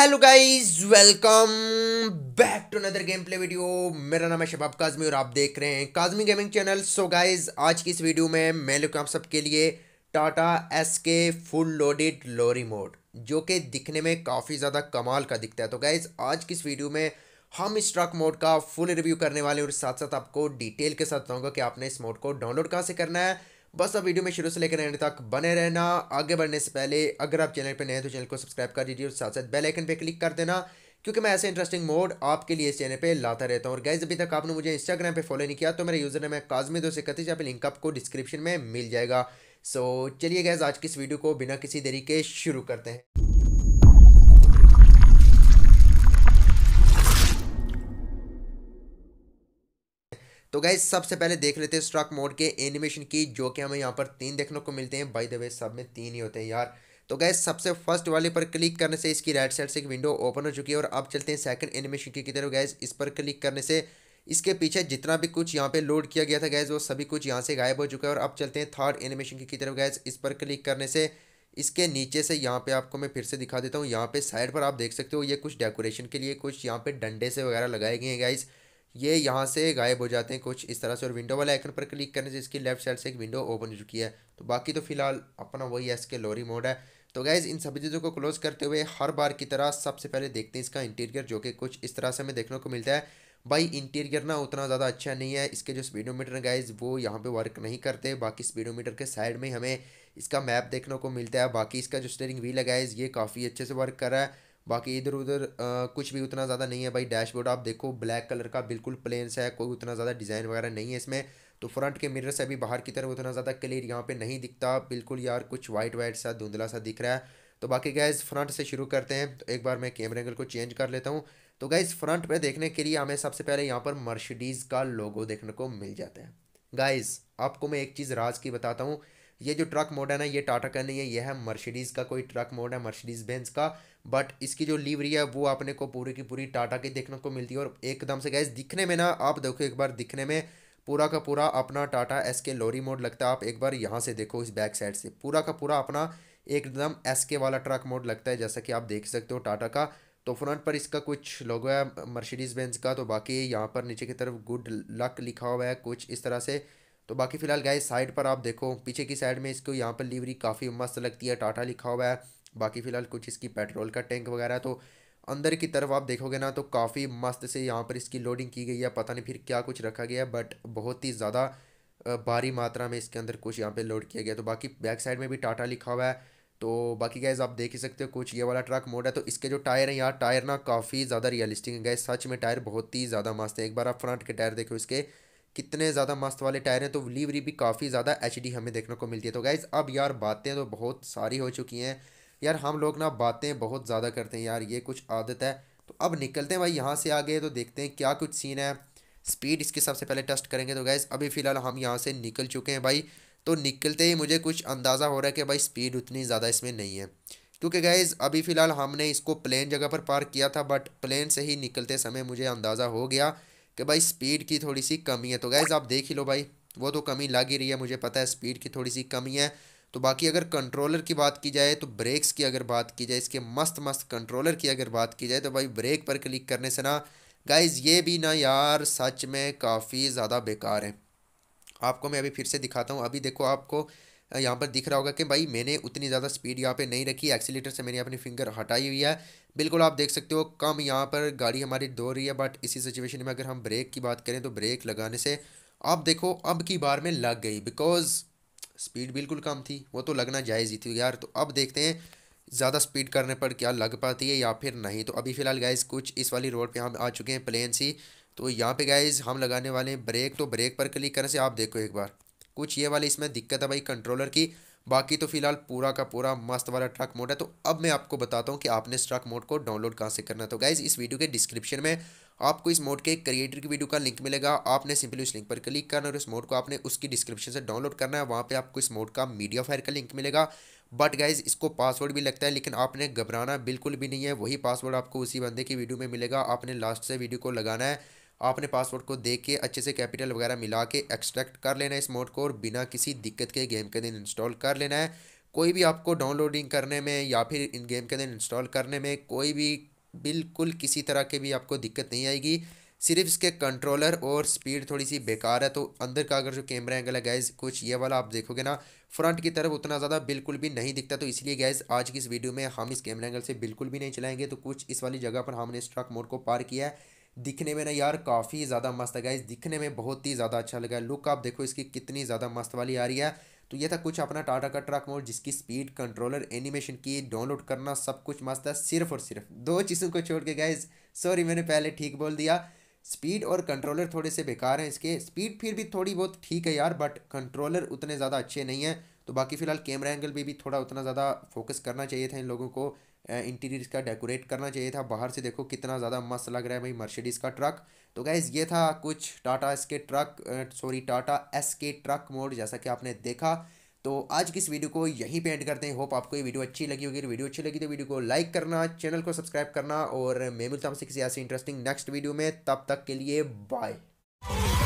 hello guys welcome back to another game play video मेरा नाम है शबाब काजमी और आप देख रहे हैं Kazmi gaming channel so guys आज की इस वीडियो में मैं लेकर आप सबके लिए टाटा एस के फुल लोडेड लॉरी मोड जो कि दिखने में काफ़ी ज़्यादा कमाल का दिखता है तो गाइस आज की इस वीडियो में हम इस ट्रक मोड का फुल रिव्यू करने वाले और साथ साथ आपको डिटेल के साथ बताऊँगा कि आपने इस मोड को डाउनलोड कहाँ से करना है बस अब वीडियो में शुरू से लेकर एंड तक बने रहना आगे बढ़ने से पहले अगर आप चैनल पर नए हैं तो चैनल को सब्सक्राइब कर दीजिए और साथ साथ बेल आइकन पे क्लिक कर देना क्योंकि मैं ऐसे इंटरेस्टिंग मोड आपके लिए इस चैनल पे लाता रहता हूँ और गाइज अभी तक आपने मुझे इंस्टाग्राम पे फॉलो नहीं किया तो मेरे यूज़र नेम है काजमी दो तो से इकतीस आप लिंक आपको डिस्क्रिप्शन में मिल जाएगा सो चलिए गैज़ आज की इस वीडियो को बिना किसी देरी के शुरू करते हैं तो गाइज सबसे पहले देख लेते हैं स्ट्रक मोड के एनिमेशन की जो कि हमें यहाँ पर तीन देखने को मिलते हैं बाई द वे सब में तीन ही होते हैं यार तो गए सबसे फर्स्ट वाले पर क्लिक करने से इसकी राइट साइड से एक विंडो ओपन हो चुकी है और अब चलते हैं सेकंड एनिमेशन की तरफ गैस इस पर क्लिक करने से इसके पीछे जितना भी कुछ यहाँ पे लोड किया गया था गैस वो सभी कुछ यहाँ से गायब हो चुका है और अब चलते हैं थर्ड एनिमेशन की तरफ गैस इस पर क्लिक करने से इसके नीचे से यहाँ पर आपको मैं फिर से दिखा देता हूँ यहाँ पर साइड पर आप देख सकते हो ये कुछ डेकोरेशन के लिए कुछ यहाँ पर डंडे से वगैरह लगाए गए हैं गाइज़ ये यहाँ से गायब हो जाते हैं कुछ इस तरह से और विंडो वाले आइकन पर क्लिक करने से इसकी लेफ्ट साइड से एक विंडो ओपन हो चुकी है तो बाकी तो फिलहाल अपना वही एस के लोरी मोड है तो गैज़ इन सभी चीज़ों को क्लोज करते हुए हर बार की तरह सबसे पहले देखते हैं इसका इंटीरियर जो कि कुछ इस तरह से हमें देखने को मिलता है भाई इंटीरियर ना उतना ज़्यादा अच्छा नहीं है इसके जो स्पीडोमीटर है गाइज वो यहाँ पे वर्क नहीं करते बाकी स्पीडोमीटर के साइड में हमें इसका मैप देखने को मिलता है बाकी इसका जो स्टेयरिंग व्हील है गाइज ये काफ़ी अच्छे से वर्क कर रहा है बाकी इधर उधर कुछ भी उतना ज़्यादा नहीं है भाई डैशबोर्ड आप देखो ब्लैक कलर का बिल्कुल प्लेन सा है कोई उतना ज़्यादा डिज़ाइन वगैरह नहीं है इसमें तो फ्रंट के मिरर से भी बाहर की तरफ उतना ज़्यादा क्लियर यहाँ पे नहीं दिखता बिल्कुल यार कुछ वाइट वाइट सा धुंधला सा दिख रहा है तो बाकी गैस फ्रंट से शुरू करते हैं तो एक बार मैं कैमरे एंगल को चेंज कर लेता हूँ तो गाइज़ फ्रंट पर देखने के लिए हमें सबसे पहले यहाँ पर मर्शडीज़ का लोगो देखने को मिल जाता है गाइज़ आपको मैं एक चीज़ राज की बताता हूँ ये जो ट्रक मोड है ना ये टाटा का नहीं है यह है मर्सिडीज़ का कोई ट्रक मोड है मर्सिडीज़ बेंज का बट इसकी जो लीवरी है वो आपने को पूरी की पूरी टाटा की देखने को मिलती है और एकदम से गैस दिखने में ना आप देखो एक बार दिखने में पूरा का पूरा अपना टाटा एस के लोरी मोड लगता है आप एक बार यहाँ से देखो इस बैक साइड से पूरा का पूरा अपना एकदम एस के वाला ट्रक मोड लगता है जैसा कि आप देख सकते हो टाटा का तो फ्रंट पर इसका कुछ लोगो है मर्सिडीज़ बेंज का तो बाकी यहाँ पर नीचे की तरफ गुड लक लिखा हुआ है कुछ इस तरह से तो बाकी फिलहाल गए साइड पर आप देखो पीछे की साइड में इसको यहाँ पर लीवरी काफ़ी मस्त लगती है टाटा लिखा हुआ है बाकी फिलहाल कुछ इसकी पेट्रोल का टैंक वगैरह तो अंदर की तरफ आप देखोगे ना तो काफ़ी मस्त से यहाँ पर इसकी लोडिंग की गई है पता नहीं फिर क्या कुछ रखा गया है बट बहुत ही ज़्यादा भारी मात्रा में इसके अंदर कुछ यहाँ पर लोड किया गया तो बाकी बैक साइड में भी टाटा लिखा हुआ है तो बाकी गैस आप देख ही सकते हो कुछ ये वाला ट्रक मोड है तो इसके जो टायर हैं यार टायर ना काफ़ी ज़्यादा रियलिस्टिक है गैस सच में टायर बहुत ही ज़्यादा मस्त है एक बार आप फ्रंट के टायर देखो इसके कितने ज़्यादा मस्त वाले टायर हैं तो डिलीवरी भी काफ़ी ज़्यादा एच हमें देखने को मिलती है तो गाइज़ अब यार बातें तो बहुत सारी हो चुकी हैं यार हम लोग ना बातें बहुत ज़्यादा करते हैं यार ये कुछ आदत है तो अब निकलते हैं भाई यहाँ से आगे तो देखते हैं क्या कुछ सीन है स्पीड इसके सबसे पहले टेस्ट करेंगे तो गैस अभी फ़िलहाल हम यहाँ से निकल चुके हैं भाई तो निकलते ही मुझे कुछ अंदाज़ा हो रहा है कि भाई स्पीड उतनी ज़्यादा इसमें नहीं है क्योंकि गैज़ अभी फ़िलहाल हमने इसको प्लेन जगह पर पार्क किया था बट प्लेन से ही निकलते समय मुझे अंदाज़ा हो गया कि भाई स्पीड की थोड़ी सी कमी है तो गैज़ आप देख ही लो भाई वो तो कमी लग ही रही है मुझे पता है स्पीड की थोड़ी सी कमी है तो बाकी अगर कंट्रोलर की बात की जाए तो ब्रेक्स की अगर बात की जाए इसके मस्त मस्त कंट्रोलर की अगर बात की जाए तो भाई ब्रेक पर क्लिक करने से ना गाइज़ ये भी ना यार सच में काफ़ी ज़्यादा बेकार है आपको मैं अभी फिर से दिखाता हूँ अभी देखो आपको यहाँ पर दिख रहा होगा कि भाई मैंने उतनी ज़्यादा स्पीड यहाँ पे नहीं रखी एक्सीटर से मैंने अपनी फिंगर हटाई हुई है बिल्कुल आप देख सकते हो कम यहाँ पर गाड़ी हमारी दौड़ रही है बट इसी सिचुएशन में अगर हम ब्रेक की बात करें तो ब्रेक लगाने से आप देखो अब की बार में लग गई बिकॉज स्पीड बिल्कुल कम थी वो तो लगना जायज़ ही थी यार तो अब देखते हैं ज़्यादा स्पीड करने पर क्या लग पाती है या फिर नहीं तो अभी फ़िलहाल गाइज कुछ इस वाली रोड पे हम आ चुके हैं प्लेन सी तो यहाँ पे गाइज हम लगाने वाले हैं ब्रेक तो ब्रेक पर क्लिक करने से आप देखो एक बार कुछ ये वाली इसमें दिक्कत है भाई कंट्रोलर की बाकी तो फिलहाल पूरा का पूरा मस्त वाला ट्रक मोड है तो अब मैं आपको बताता हूँ कि आपने इस ट्रक मोड को डाउनलोड कहाँ से करना तो गाइज़ इस वीडियो के डिस्क्रिप्शन में आपको इस मोड के क्रिएटर की वीडियो का लिंक मिलेगा आपने सिंपली उस लिंक पर क्लिक करना और इस मोड को आपने उसकी डिस्क्रिप्शन से डाउनलोड करना है वहाँ पर आपको इस मोड का मीडिया फायर का लिंक मिलेगा बट गाइज इसको पासवर्ड भी लगता है लेकिन आपने घबराना बिल्कुल भी नहीं है वही पासवर्ड आपको उसी बंदे की वीडियो में मिलेगा आपने लास्ट से वीडियो को लगाना है आपने पासवर्ड को देख के अच्छे से कैपिटल वगैरह मिला के एक्सट्रैक्ट कर लेना है इस मोड को और बिना किसी दिक्कत के गेम के अंदर इंस्टॉल कर लेना है कोई भी आपको डाउनलोडिंग करने में या फिर इन गेम के अंदर इंस्टॉल करने में कोई भी बिल्कुल किसी तरह के भी आपको दिक्कत नहीं आएगी सिर्फ इसके कंट्रोलर और स्पीड थोड़ी सी बेकार है तो अंदर का अगर जो कैमरा एंगल है गैज़ कुछ ये वाला आप देखोगे ना फ्रंट की तरफ उतना ज़्यादा बिल्कुल भी नहीं दिखता तो इसलिए गैज़ आज की इस वीडियो में हम इस कैमरा एंगल से बिल्कुल भी नहीं चलाएंगे तो कुछ इस वाली जगह पर हमने स्ट्रक मोड को पार किया है दिखने में ना यार काफ़ी ज़्यादा मस्त है गाइज दिखने में बहुत ही ज़्यादा अच्छा लगा लुक आप देखो इसकी कितनी ज़्यादा मस्त वाली आ रही है तो ये था कुछ अपना टाटा का ट्रक मोड जिसकी स्पीड कंट्रोलर एनिमेशन की डाउनलोड करना सब कुछ मस्त है सिर्फ और सिर्फ दो चीज़ों को छोड़ के गाइज सॉरी मैंने पहले ठीक बोल दिया स्पीड और कंट्रोलर थोड़े से बेकार हैं इसके स्पीड फिर भी थोड़ी बहुत ठीक है यार बट कंट्रोलर उतने ज़्यादा अच्छे नहीं हैं तो बाकी फ़िलहाल कैमरा एंगल भी, भी थोड़ा उतना ज़्यादा फोकस करना चाहिए था इन लोगों को इंटीरियर इसका डेकोरेट करना चाहिए था बाहर से देखो कितना ज़्यादा मस्त लग रहा है भाई मर्सिडीज़ का ट्रक तो गैज़ ये था कुछ टाटा एस के ट्रक सॉरी टाटा एस के ट्रक मोड जैसा कि आपने देखा तो आज की इस वीडियो को यहीं पे एंड करते हैं होप आपको ये वीडियो अच्छी लगी होगी वीडियो अच्छी लगी तो वीडियो को लाइक करना चैनल को सब्सक्राइब करना और मैं मिलता हूँ किसी ऐसे इंटरेस्टिंग नेक्स्ट वीडियो में तब तक के लिए बाय